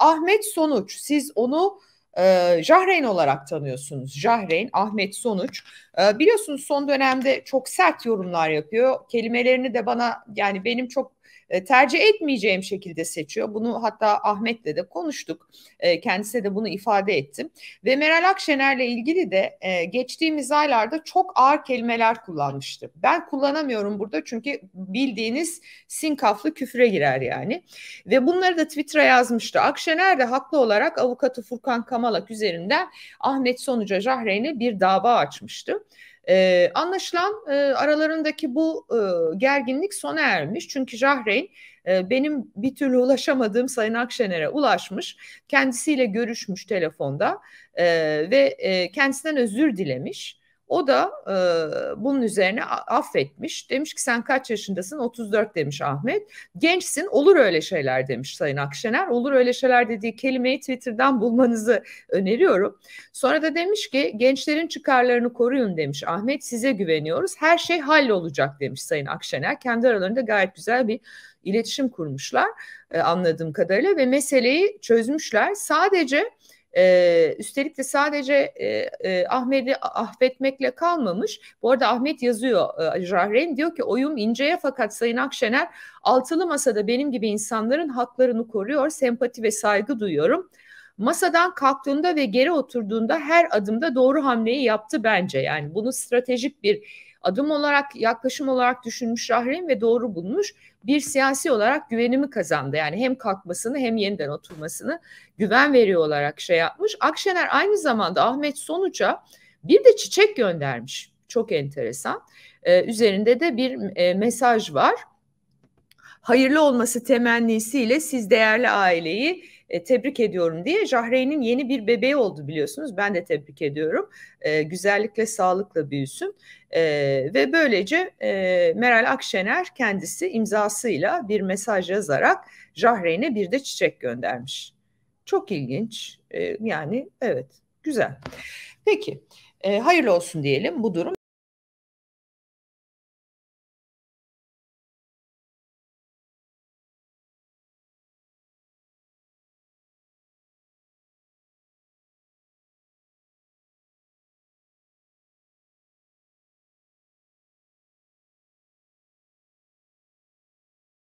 Ahmet Sonuç siz onu e, Jahreyn olarak tanıyorsunuz. Jahreyn, Ahmet Sonuç. E, biliyorsunuz son dönemde çok sert yorumlar yapıyor. Kelimelerini de bana yani benim çok e, tercih etmeyeceğim şekilde seçiyor. Bunu hatta Ahmet'le de konuştuk. E, de bunu ifade ettim. Ve Meral Akşener'le ilgili de e, geçtiğimiz aylarda çok ağır kelimeler kullanmıştı. Ben kullanamıyorum burada çünkü bildiğiniz sinkaflı küfüre girer yani. Ve bunları da Twitter'a yazmıştı. Akşener de haklı olarak avukatı Furkan Kamalak üzerinden Ahmet Sonuca Jahreyn'e bir dava açmıştı. E, anlaşılan e, aralarındaki bu e, gerginlik sona ermiş. Çünkü Jahreyn e, benim bir türlü ulaşamadığım Sayın Akşener'e ulaşmış. Kendisiyle görüşmüş telefonda e, ve e, kendisinden özür dilemiş. O da e, bunun üzerine affetmiş. Demiş ki sen kaç yaşındasın? 34 demiş Ahmet. Gençsin olur öyle şeyler demiş Sayın Akşener. Olur öyle şeyler dediği kelimeyi Twitter'dan bulmanızı öneriyorum. Sonra da demiş ki gençlerin çıkarlarını koruyun demiş Ahmet. Size güveniyoruz. Her şey hallolacak demiş Sayın Akşener. Kendi aralarında gayet güzel bir iletişim kurmuşlar e, anladığım kadarıyla ve meseleyi çözmüşler. Sadece e, üstelik de sadece e, e, Ahmet'i affetmekle kalmamış. Bu arada Ahmet yazıyor e, Ali diyor ki oyum inceye fakat Sayın Akşener altılı masada benim gibi insanların haklarını koruyor. Sempati ve saygı duyuyorum masadan kalktığında ve geri oturduğunda her adımda doğru hamleyi yaptı bence. Yani bunu stratejik bir adım olarak yaklaşım olarak düşünmüş Rahreyn ve doğru bulmuş bir siyasi olarak güvenimi kazandı. Yani hem kalkmasını hem yeniden oturmasını güven veriyor olarak şey yapmış. Akşener aynı zamanda Ahmet Sonuç'a bir de çiçek göndermiş. Çok enteresan. Ee, üzerinde de bir e, mesaj var. Hayırlı olması temennisiyle siz değerli aileyi e, tebrik ediyorum diye Jahreyn'in yeni bir bebeği oldu biliyorsunuz. Ben de tebrik ediyorum. E, güzellikle, sağlıkla büyüsün. E, ve böylece e, Meral Akşener kendisi imzasıyla bir mesaj yazarak Jahreyn'e bir de çiçek göndermiş. Çok ilginç. E, yani evet, güzel. Peki, e, hayırlı olsun diyelim bu durum.